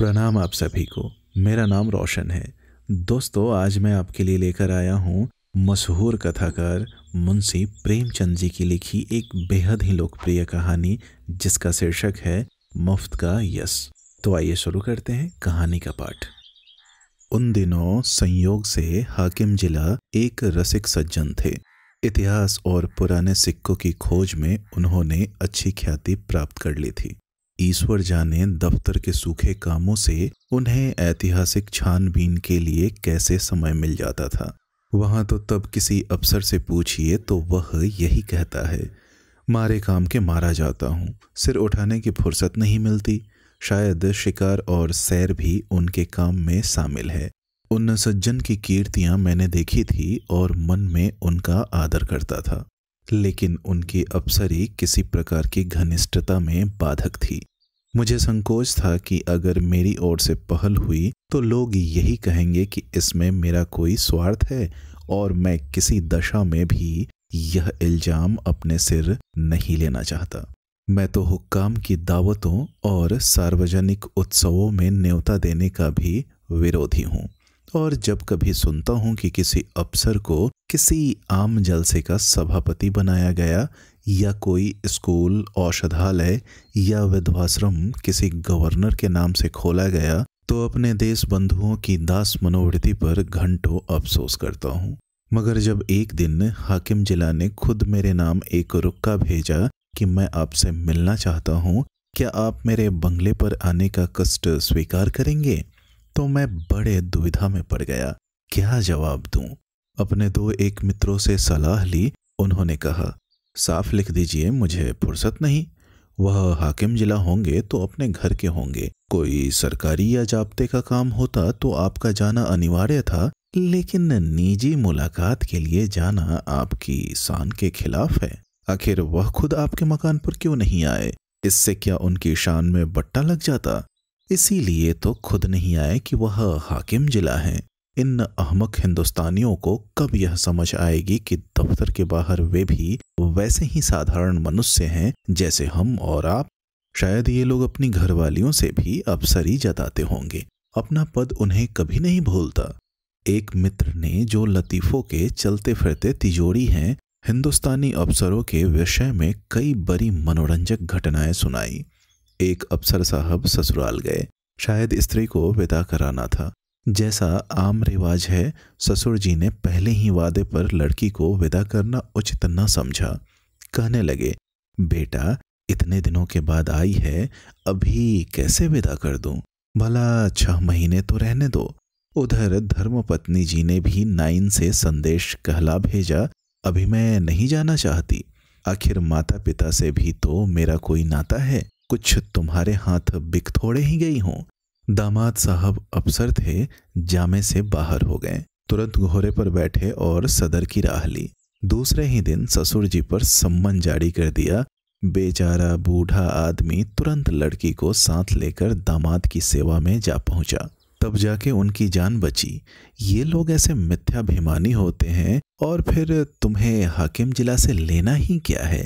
प्रणाम आप सभी को मेरा नाम रोशन है दोस्तों आज मैं आपके लिए लेकर आया हूँ मशहूर कथाकार मुंशी प्रेमचंद जी की लिखी एक बेहद ही लोकप्रिय कहानी जिसका शीर्षक है मुफ्त का यस तो आइए शुरू करते हैं कहानी का पाठ उन दिनों संयोग से हाकिम जिला एक रसिक सज्जन थे इतिहास और पुराने सिक्कों की खोज में उन्होंने अच्छी ख्याति प्राप्त कर ली थी ईश्वर जाने दफ्तर के सूखे कामों से उन्हें ऐतिहासिक छानबीन के लिए कैसे समय मिल जाता था वहाँ तो तब किसी अफसर से पूछिए तो वह यही कहता है मारे काम के मारा जाता हूँ सिर उठाने की फुर्सत नहीं मिलती शायद शिकार और सैर भी उनके काम में शामिल है उन सज्जन की कीर्तियाँ मैंने देखी थी और मन में उनका आदर करता था लेकिन उनकी अफसरी किसी प्रकार की घनिष्ठता में बाधक थी मुझे संकोच था कि अगर मेरी ओर से पहल हुई तो लोग यही कहेंगे कि इसमें मेरा कोई स्वार्थ है और मैं किसी दशा में भी यह इल्ज़ाम अपने सिर नहीं लेना चाहता मैं तो हुक्काम की दावतों और सार्वजनिक उत्सवों में न्योता देने का भी विरोधी हूँ और जब कभी सुनता हूँ कि किसी अफसर को किसी आम जलसे का सभापति बनाया गया या कोई स्कूल औषधालय या विधवाश्रम किसी गवर्नर के नाम से खोला गया तो अपने देश बंधुओं की दास मनोवृत्ति पर घंटों अफसोस करता हूँ मगर जब एक दिन हाकिम जिला ने खुद मेरे नाम एक रुक्का भेजा कि मैं आपसे मिलना चाहता हूँ क्या आप मेरे बंगले पर आने का कष्ट स्वीकार करेंगे तो मैं बड़े दुविधा में पड़ गया क्या जवाब दूं? अपने दो एक मित्रों से सलाह ली उन्होंने कहा साफ लिख दीजिए मुझे फुर्सत नहीं वह हाकिम जिला होंगे तो अपने घर के होंगे कोई सरकारी या जाब्ते का काम होता तो आपका जाना अनिवार्य था लेकिन निजी मुलाकात के लिए जाना आपकी शान के खिलाफ है आखिर वह खुद आपके मकान पर क्यों नहीं आए इससे क्या उनकी शान में बट्टा लग जाता इसीलिए तो खुद नहीं आए कि वह हाकिम जिला है इन अहमक हिंदुस्तानियों को कब यह समझ आएगी कि दफ्तर के बाहर वे भी वैसे ही साधारण मनुष्य हैं जैसे हम और आप शायद ये लोग अपनी घरवालियों से भी अफसरी जताते होंगे अपना पद उन्हें कभी नहीं भूलता एक मित्र ने जो लतीफ़ों के चलते फिरते तिजोरी हैं हिंदुस्तानी अफसरों के विषय में कई बड़ी मनोरंजक घटनाएं सुनाई एक अफसर साहब ससुराल गए शायद स्त्री को विदा कराना था जैसा आम रिवाज है ससुर जी ने पहले ही वादे पर लड़की को विदा करना उचित न समझा कहने लगे बेटा इतने दिनों के बाद आई है अभी कैसे विदा कर दूं? भला छह महीने तो रहने दो उधर धर्मपत्नी जी ने भी नाइन से संदेश कहला भेजा अभी मैं नहीं जाना चाहती आखिर माता पिता से भी तो मेरा कोई नाता है कुछ तुम्हारे हाथ बिक थोड़े ही गई हूं दामाद साहब अफसर थे जामे से बाहर हो गए तुरंत घोड़े पर बैठे और सदर की राह ली दूसरे ही दिन ससुर जी पर सम्मन जारी कर दिया बेचारा बूढ़ा आदमी तुरंत लड़की को साथ लेकर दामाद की सेवा में जा पहुंचा तब जाके उनकी जान बची ये लोग ऐसे मिथ्याभिमानी होते हैं और फिर तुम्हें हाकिम जिला से लेना ही क्या है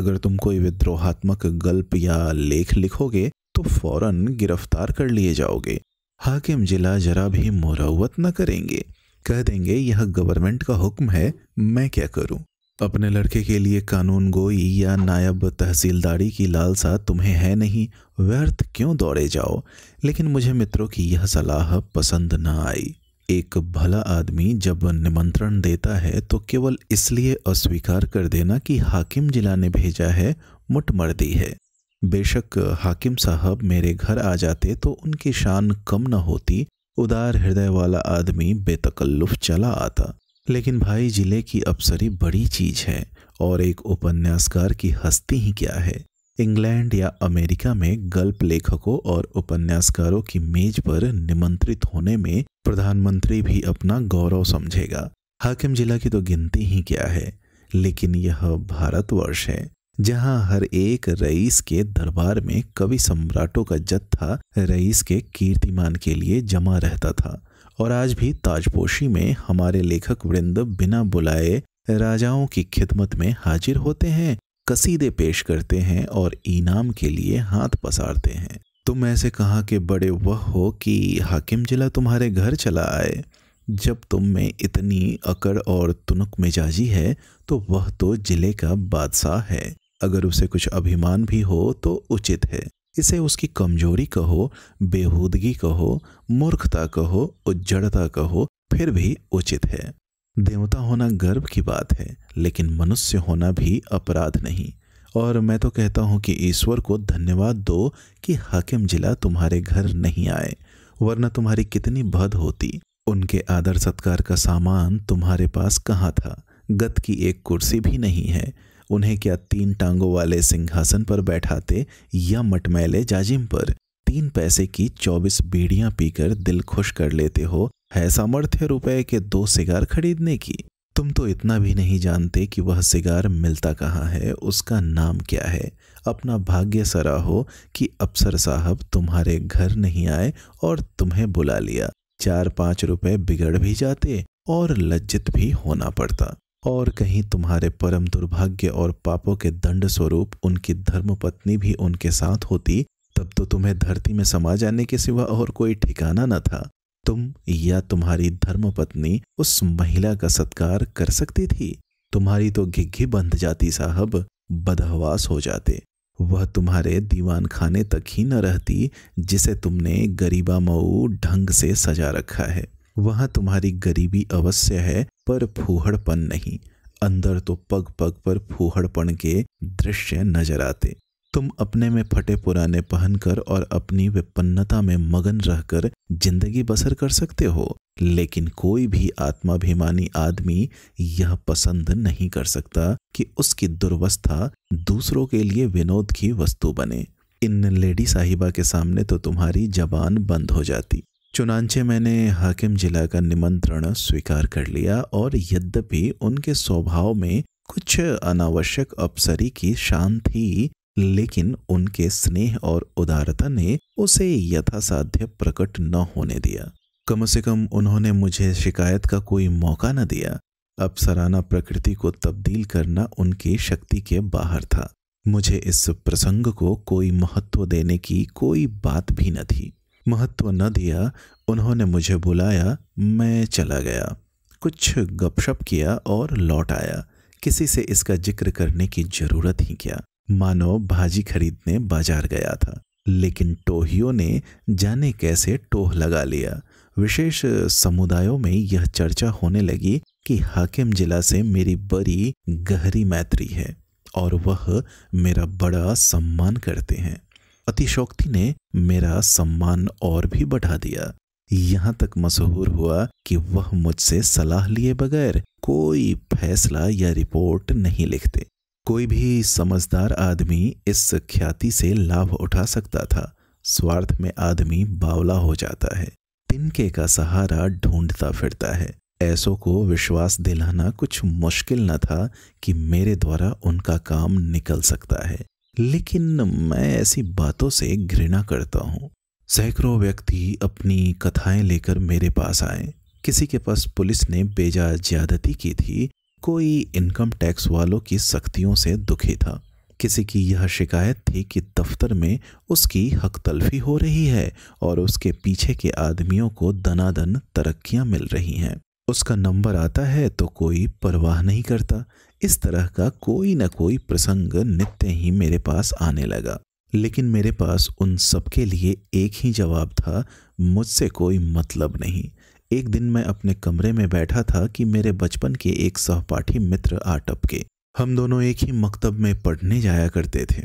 अगर तुम कोई विद्रोहात्मक गल्प या लेख लिखोगे तो फौरन गिरफ्तार कर लिए जाओगे हाकिम जिला जरा भी मुरवत न करेंगे कह देंगे यह गवर्नमेंट का हुक्म है मैं क्या करूं अपने लड़के के लिए कानून गोई या नायब तहसीलदारी की लालसा तुम्हें है नहीं व्यर्थ क्यों दौड़े जाओ लेकिन मुझे मित्रों की यह सलाह पसंद न आई एक भला आदमी जब निमंत्रण देता है तो केवल इसलिए अस्वीकार कर देना कि हाकिम जिला ने भेजा है मुठमर्दी है बेशक हाकिम साहब मेरे घर आ जाते तो उनकी शान कम न होती उदार हृदय वाला आदमी बेतकल्लुफ चला आता लेकिन भाई जिले की अपसरी बड़ी चीज है और एक उपन्यासकार की हस्ती ही क्या है इंग्लैंड या अमेरिका में गल्प लेखकों और उपन्यासकारों की मेज पर निमंत्रित होने में प्रधानमंत्री भी अपना गौरव समझेगा हाकिम जिला की तो गिनती ही क्या है लेकिन यह भारतवर्ष है जहां हर एक रईस के दरबार में कवि सम्राटों का जत्था रईस के कीर्तिमान के लिए जमा रहता था और आज भी ताजपोशी में हमारे लेखक वृंद बिना बुलाए राजाओं की खिदमत में हाजिर होते हैं कसीदे पेश करते हैं और इनाम के लिए हाथ पसारते हैं तुम ऐसे कहा के बड़े वह हो कि हाकिम जिला तुम्हारे घर चला आए जब तुम में इतनी अकड़ और तुनक मिजाजी है तो वह तो जिले का बादशाह है अगर उसे कुछ अभिमान भी हो तो उचित है इसे उसकी कमजोरी कहो बेहूदगी कहो मूर्खता कहो उज्जड़ता कहो फिर भी उचित है देवता होना गर्व की बात है लेकिन मनुष्य होना भी अपराध नहीं और मैं तो कहता हूँ कि ईश्वर को धन्यवाद दो कि हाकिम जिला तुम्हारे घर नहीं आए वरना तुम्हारी कितनी भद होती उनके आदर सत्कार का सामान तुम्हारे पास कहाँ था गत की एक कुर्सी भी नहीं है उन्हें क्या तीन टांगों वाले सिंहासन पर बैठाते या मटमैले जाजिम पर तीन पैसे की चौबीस बीड़ियां पीकर दिल खुश कर लेते हो है सामर्थ्य रुपए के दो सिगार खरीदने की तुम तो इतना भी नहीं जानते कि वह सिगार मिलता कहाँ है उसका नाम क्या है अपना भाग्य सराहो कि अफसर साहब तुम्हारे घर नहीं आए और तुम्हें बुला लिया चार पाँच रुपए बिगड़ भी जाते और लज्जित भी होना पड़ता और कहीं तुम्हारे परम दुर्भाग्य और पापों के दंड स्वरूप उनकी धर्मपत्नी भी उनके साथ होती तब तो तुम्हें धरती में समा जाने के सिवा और कोई ठिकाना न था तुम या तुम्हारी धर्मपत्नी उस महिला का सत्कार कर सकती थी तुम्हारी तो घिघी बंध जाती साहब बदहवास हो जाते वह तुम्हारे दीवान खाने तक ही न रहती जिसे तुमने गरीबा मऊ ढंग से सजा रखा है वहाँ तुम्हारी गरीबी अवश्य है पर फूहड़पन नहीं अंदर तो पग पग पर फूहड़पन के दृश्य नजर आते तुम अपने में फटे पुराने पहनकर और अपनी विपन्नता में मगन रहकर जिंदगी बसर कर सकते हो लेकिन कोई भी आत्माभिमानी आदमी यह पसंद नहीं कर सकता कि उसकी दुर्वस्था दूसरों के लिए विनोद की वस्तु बने इन लेडी साहिबा के सामने तो तुम्हारी जबान बंद हो जाती चुनाचे मैंने हाकिम जिला का निमंत्रण स्वीकार कर लिया और यद्यपि उनके स्वभाव में कुछ अनावश्यक अपसरी की शान थी लेकिन उनके स्नेह और उदारता ने उसे यथासाध्य प्रकट न होने दिया कम से कम उन्होंने मुझे शिकायत का कोई मौका न दिया अपसराना प्रकृति को तब्दील करना उनकी शक्ति के बाहर था मुझे इस प्रसंग को कोई महत्व देने की कोई बात भी न थी महत्व न दिया उन्होंने मुझे बुलाया मैं चला गया कुछ गपशप किया और लौट आया किसी से इसका जिक्र करने की ज़रूरत ही क्या मानो भाजी खरीदने बाजार गया था लेकिन टोहियों ने जाने कैसे टोह लगा लिया विशेष समुदायों में यह चर्चा होने लगी कि हाकिम जिला से मेरी बड़ी गहरी मैत्री है और वह मेरा बड़ा सम्मान करते हैं अतिशोक्ति ने मेरा सम्मान और भी बढ़ा दिया यहाँ तक मशहूर हुआ कि वह मुझसे सलाह लिए बगैर कोई फैसला या रिपोर्ट नहीं लिखते कोई भी समझदार आदमी इस ख्याति से लाभ उठा सकता था स्वार्थ में आदमी बावला हो जाता है तिनके का सहारा ढूंढता फिरता है ऐसो को विश्वास दिलाना कुछ मुश्किल न था कि मेरे द्वारा उनका काम निकल सकता है लेकिन मैं ऐसी बातों से घृणा करता हूँ सैकड़ों व्यक्ति अपनी कथाएं लेकर मेरे पास आए किसी के पास पुलिस ने बेजा ज्यादती की थी कोई इनकम टैक्स वालों की सख्तियों से दुखी था किसी की यह शिकायत थी कि दफ्तर में उसकी हक तलफी हो रही है और उसके पीछे के आदमियों को दनादन तरक्कियां मिल रही हैं उसका नंबर आता है तो कोई परवाह नहीं करता इस तरह का कोई न कोई प्रसंग नित्य ही मेरे पास आने लगा लेकिन मेरे पास उन सबके लिए एक ही जवाब था मुझसे कोई मतलब नहीं एक दिन मैं अपने कमरे में बैठा था कि मेरे बचपन के एक सहपाठी मित्र आ टपके हम दोनों एक ही मकतब में पढ़ने जाया करते थे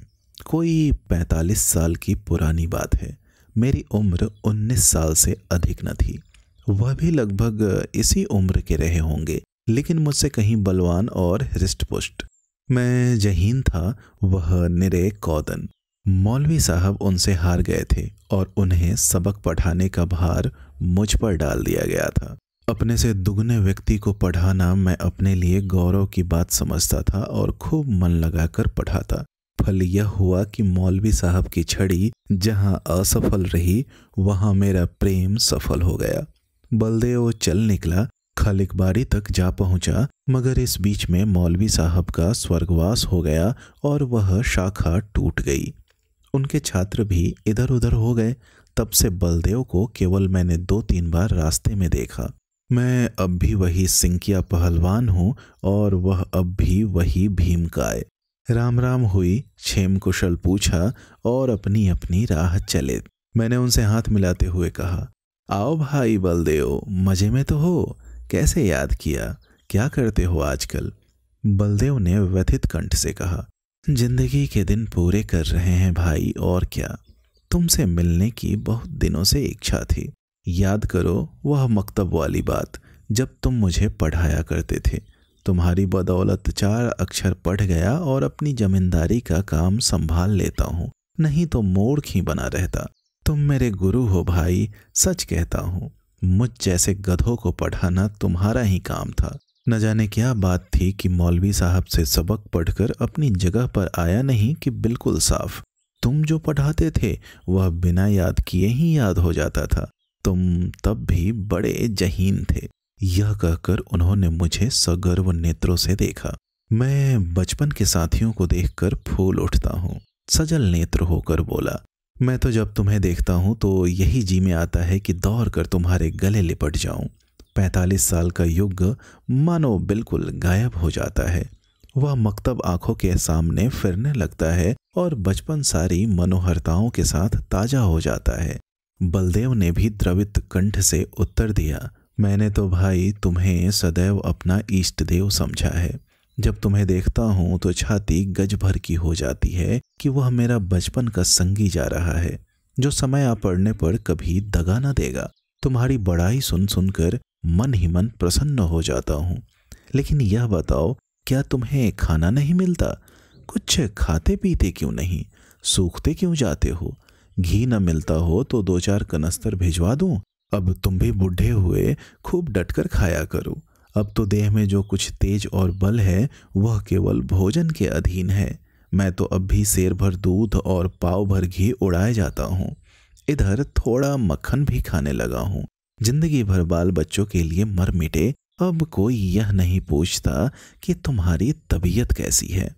कोई पैंतालीस साल की पुरानी बात है मेरी उम्र उन्नीस साल से अधिक न थी वह भी लगभग इसी उम्र के रहे होंगे लेकिन मुझसे कहीं बलवान और हृष्टपुष्ट मैं जहीन था वह निरे कौदन मौलवी साहब उनसे हार गए थे और उन्हें सबक पढ़ाने का भार मुझ पर डाल दिया गया था अपने से दुगने व्यक्ति को पढ़ाना मैं अपने लिए गौरव की बात समझता था और खूब मन लगाकर पढ़ाता फल यह हुआ कि मौलवी साहब की छड़ी जहां असफल रही वहां मेरा प्रेम सफल हो गया बलदेव चल निकला खलिक बारी तक जा पहुंचा मगर इस बीच में मौलवी साहब का स्वर्गवास हो गया और वह शाखा टूट गई उनके छात्र भी इधर उधर हो गए तब से बलदेव को केवल मैंने दो तीन बार रास्ते में देखा मैं अब भी वही सिंकिया पहलवान हूँ और वह अब भी वही भीम काय राम राम हुई छेम कुशल पूछा और अपनी अपनी राह चले मैंने उनसे हाथ मिलाते हुए कहा आओ भाई बलदेव मजे में तो हो कैसे याद किया क्या करते हो आजकल बलदेव ने व्यथित कंठ से कहा जिंदगी के दिन पूरे कर रहे हैं भाई और क्या तुमसे मिलने की बहुत दिनों से इच्छा थी याद करो वह मकतब वाली बात जब तुम मुझे पढ़ाया करते थे तुम्हारी बदौलत चार अक्षर पढ़ गया और अपनी जमींदारी का काम संभाल लेता हूँ नहीं तो मूर्ख ही बना रहता तुम मेरे गुरु हो भाई सच कहता हूँ मुझ जैसे गधों को पढ़ाना तुम्हारा ही काम था न जाने क्या बात थी कि मौलवी साहब से सबक पढ़कर अपनी जगह पर आया नहीं कि बिल्कुल साफ तुम जो पढ़ाते थे वह बिना याद किए ही याद हो जाता था तुम तब भी बड़े जहीन थे यह कहकर उन्होंने मुझे सगर्व नेत्रों से देखा मैं बचपन के साथियों को देखकर फूल उठता हूँ सजल नेत्र होकर बोला मैं तो जब तुम्हें देखता हूँ तो यही जी में आता है कि दौड़ कर तुम्हारे गले लिपट जाऊँ पैंतालीस साल का युग मानो बिल्कुल गायब हो जाता है वह मकतब आंखों के सामने फिरने लगता है और बचपन सारी मनोहरताओं के साथ ताजा हो जाता है बलदेव ने भी द्रवित कंठ से उत्तर दिया मैंने तो भाई तुम्हें सदैव अपना इष्ट देव समझा है जब तुम्हें देखता हूँ तो छाती गज भर की हो जाती है कि वह मेरा बचपन का संगी जा रहा है जो समय आ पड़ने पर कभी दगा ना देगा तुम्हारी बड़ाई सुन सुनकर मन ही मन प्रसन्न हो जाता हूँ लेकिन यह बताओ क्या तुम्हें खाना नहीं मिलता कुछ खाते पीते क्यों नहीं सूखते क्यों जाते हो घी न मिलता हो तो दो चार कनस्तर भिजवा दूं अब तुम भी बूढ़े हुए खूब डटकर खाया करो अब तो देह में जो कुछ तेज और बल है वह केवल भोजन के अधीन है मैं तो अब भी शेर भर दूध और पाव भर घी उड़ाए जाता हूँ इधर थोड़ा मक्खन भी खाने लगा हूँ जिंदगी भर बाल बच्चों के लिए मर मिटे अब कोई यह नहीं पूछता कि तुम्हारी तबीयत कैसी है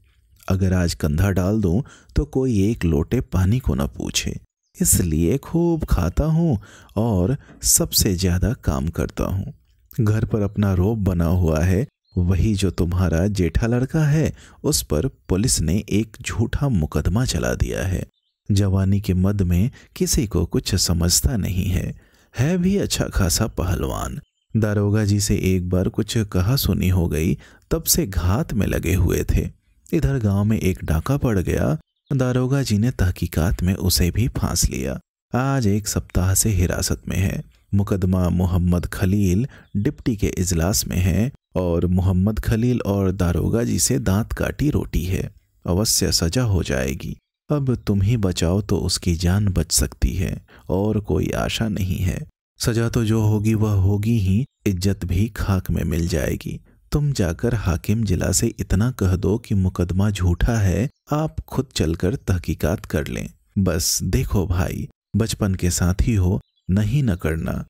अगर आज कंधा डाल दूं तो कोई एक लोटे पानी को न पूछे इसलिए खूब खाता हूँ और सबसे ज़्यादा काम करता हूँ घर पर अपना रोब बना हुआ है वही जो तुम्हारा जेठा लड़का है उस पर पुलिस ने एक झूठा मुकदमा चला दिया है जवानी के मद में किसी को कुछ समझता नहीं है है भी अच्छा खासा पहलवान दारोगा जी से एक बार कुछ कहा सुनी हो गई तब से घात में लगे हुए थे इधर गांव में एक डाका पड़ गया दारोगा जी ने तहकीकात में उसे भी फांस लिया आज एक सप्ताह से हिरासत में है मुकदमा मोहम्मद खलील डिप्टी के इजलास में है और मोहम्मद खलील और दारोगा जी से दांत काटी रोटी है अवश्य सजा हो जाएगी अब तुम ही बचाओ तो उसकी जान बच सकती है और कोई आशा नहीं है सजा तो जो होगी वह होगी ही इज्जत भी खाक में मिल जाएगी तुम जाकर हाकिम जिला से इतना कह दो कि मुकदमा झूठा है आप खुद चलकर तहकीकात कर लें बस देखो भाई बचपन के साथ ही हो नहीं न करना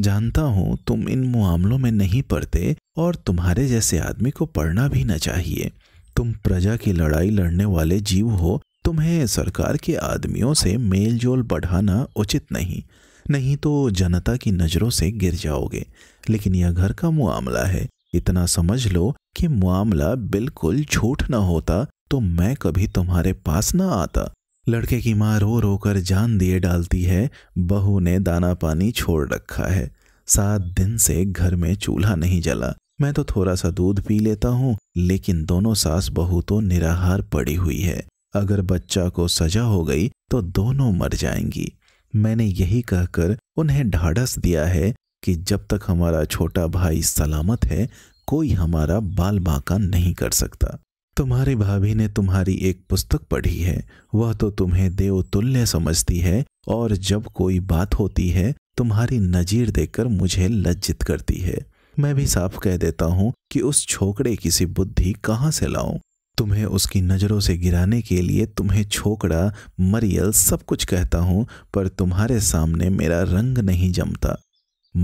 जानता हूँ तुम इन मामलों में नहीं पढ़ते और तुम्हारे जैसे आदमी को पढ़ना भी न चाहिए तुम प्रजा की लड़ाई लड़ने वाले जीव हो तुम्हें सरकार के आदमियों से मेल जोल बढ़ाना उचित नहीं नहीं तो जनता की नज़रों से गिर जाओगे लेकिन यह घर का मामला है इतना समझ लो कि मामला बिल्कुल झूठ ना होता तो मैं कभी तुम्हारे पास ना आता लड़के की माँ रो रो कर जान दिए डालती है बहू ने दाना पानी छोड़ रखा है सात दिन से घर में चूल्हा नहीं जला मैं तो थोड़ा सा दूध पी लेता हूँ लेकिन दोनों सास बहू तो निराहार पड़ी हुई है अगर बच्चा को सजा हो गई तो दोनों मर जाएंगी मैंने यही कहकर उन्हें ढाढ़स दिया है कि जब तक हमारा छोटा भाई सलामत है कोई हमारा बाल बांका नहीं कर सकता तुम्हारी भाभी ने तुम्हारी एक पुस्तक पढ़ी है वह तो तुम्हें देवतुल्य समझती है और जब कोई बात होती है तुम्हारी नजीर देकर मुझे लज्जित करती है मैं भी साफ कह देता हूँ कि उस छोकड़े की सी बुद्धि कहाँ से लाऊं तुम्हें उसकी नज़रों से गिराने के लिए तुम्हें छोकड़ा मरियल सब कुछ कहता हूँ पर तुम्हारे सामने मेरा रंग नहीं जमता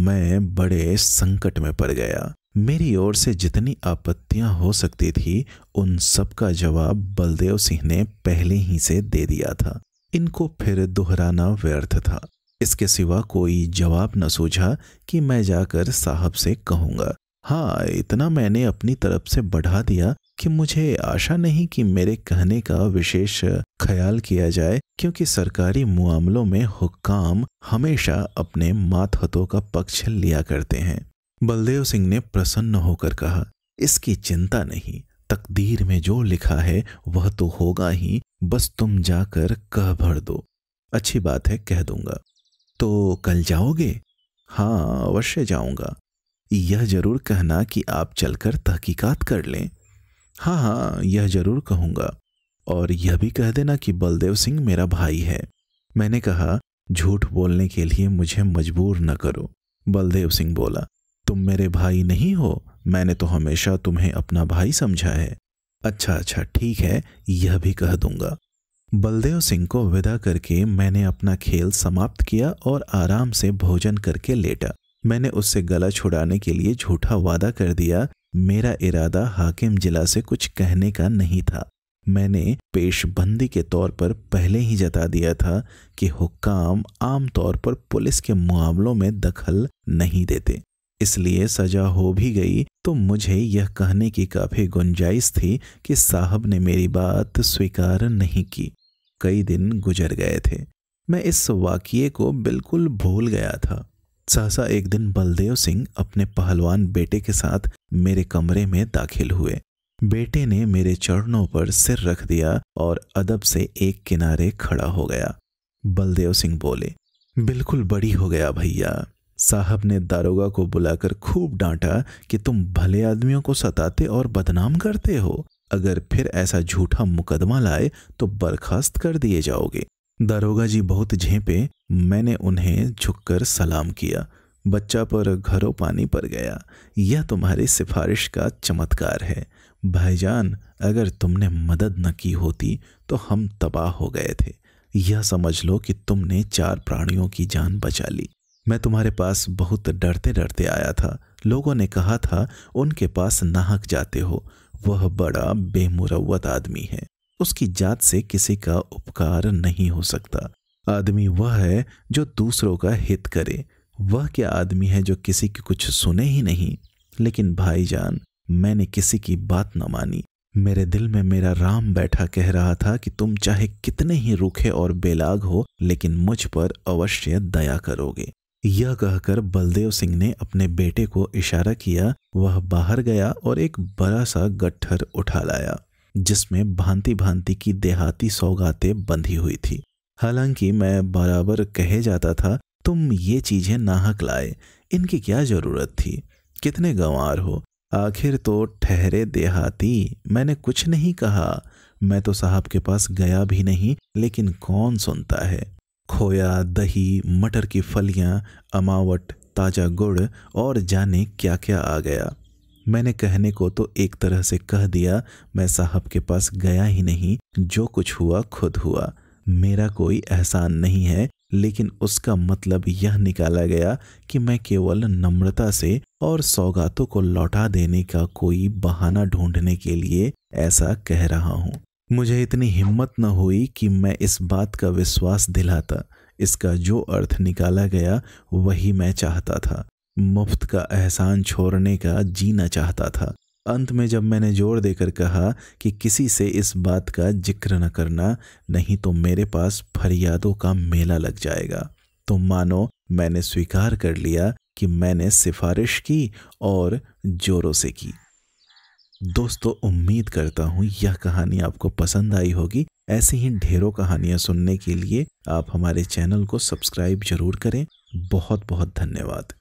मैं बड़े संकट में पड़ गया मेरी ओर से जितनी आपत्तियां हो सकती थी उन सब का जवाब बलदेव सिंह ने पहले ही से दे दिया था इनको फिर दोहराना व्यर्थ था इसके सिवा कोई जवाब न सूझा कि मैं जाकर साहब से कहूँगा हाँ इतना मैंने अपनी तरफ से बढ़ा दिया कि मुझे आशा नहीं कि मेरे कहने का विशेष ख्याल किया जाए क्योंकि सरकारी मामलों में हुक्काम हमेशा अपने मातहतों का पक्ष लिया करते हैं बलदेव सिंह ने प्रसन्न होकर कहा इसकी चिंता नहीं तकदीर में जो लिखा है वह तो होगा ही बस तुम जाकर कह भर दो अच्छी बात है कह दूंगा तो कल जाओगे हाँ अवश्य जाऊंगा यह जरूर कहना कि आप चलकर तहकीकात कर लें हाँ हाँ यह जरूर कहूंगा और यह भी कह देना कि बलदेव सिंह मेरा भाई है मैंने कहा झूठ बोलने के लिए मुझे मजबूर न करो बलदेव सिंह बोला तुम मेरे भाई नहीं हो मैंने तो हमेशा तुम्हें अपना भाई समझा है अच्छा अच्छा ठीक है यह भी कह दूंगा बलदेव सिंह को विदा करके मैंने अपना खेल समाप्त किया और आराम से भोजन करके लेटा मैंने उससे गला छुड़ाने के लिए झूठा वादा कर दिया मेरा इरादा हाकिम जिला से कुछ कहने का नहीं था मैंने पेशबंदी के तौर पर पहले ही जता दिया था कि हुक्काम आमतौर पर पुलिस के मामलों में दखल नहीं देते इसलिए सजा हो भी गई तो मुझे यह कहने की काफ़ी गुंजाइश थी कि साहब ने मेरी बात स्वीकार नहीं की कई दिन गुजर गए थे मैं इस वाक्य को बिल्कुल भूल गया था सहसा एक दिन बलदेव सिंह अपने पहलवान बेटे के साथ मेरे कमरे में दाखिल हुए बेटे ने मेरे चरणों पर सिर रख दिया और अदब से एक किनारे खड़ा हो गया बलदेव सिंह बोले बिल्कुल बड़ी हो गया भैया साहब ने दारोगा को बुलाकर खूब डांटा कि तुम भले आदमियों को सताते और बदनाम करते हो अगर फिर ऐसा झूठा मुकदमा लाए तो बर्खास्त कर दिए जाओगे दारोगा जी बहुत झेंपे मैंने उन्हें झुककर सलाम किया बच्चा पर घरों पानी पर गया यह तुम्हारी सिफारिश का चमत्कार है भाईजान अगर तुमने मदद न की होती तो हम तबाह हो गए थे यह समझ लो कि तुमने चार प्राणियों की जान बचा ली मैं तुम्हारे पास बहुत डरते डरते आया था लोगों ने कहा था उनके पास नाहक जाते हो वह बड़ा बेमुरवत आदमी है उसकी जात से किसी का उपकार नहीं हो सकता आदमी वह है जो दूसरों का हित करे वह क्या आदमी है जो किसी की कुछ सुने ही नहीं लेकिन भाईजान मैंने किसी की बात न मानी मेरे दिल में मेरा राम बैठा कह रहा था कि तुम चाहे कितने ही रूखे और बेलाग हो लेकिन मुझ पर अवश्य दया करोगे यह कहकर बलदेव सिंह ने अपने बेटे को इशारा किया वह बाहर गया और एक बड़ा सा गट्ठर उठा लाया जिसमें भांति भांति की देहाती सौगातें बंधी हुई थी हालांकि मैं बराबर कहे जाता था तुम ये चीज़ें नाहक लाए इनकी क्या ज़रूरत थी कितने गंवार हो आखिर तो ठहरे देहाती मैंने कुछ नहीं कहा मैं तो साहब के पास गया भी नहीं लेकिन कौन सुनता है खोया दही मटर की फलियाँ अमावट ताज़ा गुड़ और जाने क्या क्या आ गया मैंने कहने को तो एक तरह से कह दिया मैं साहब के पास गया ही नहीं जो कुछ हुआ खुद हुआ मेरा कोई एहसान नहीं है लेकिन उसका मतलब यह निकाला गया कि मैं केवल नम्रता से और सौगातों को लौटा देने का कोई बहाना ढूंढने के लिए ऐसा कह रहा हूँ मुझे इतनी हिम्मत न हुई कि मैं इस बात का विश्वास दिलाता इसका जो अर्थ निकाला गया वही मैं चाहता था मुफ्त का एहसान छोड़ने का जीना चाहता था अंत में जब मैंने जोर देकर कहा कि किसी से इस बात का जिक्र न करना नहीं तो मेरे पास फरियादों का मेला लग जाएगा तो मानो मैंने स्वीकार कर लिया कि मैंने सिफारिश की और जोरों से की दोस्तों उम्मीद करता हूँ यह कहानी आपको पसंद आई होगी ऐसी ही ढेरों कहानियाँ सुनने के लिए आप हमारे चैनल को सब्सक्राइब जरूर करें बहुत बहुत धन्यवाद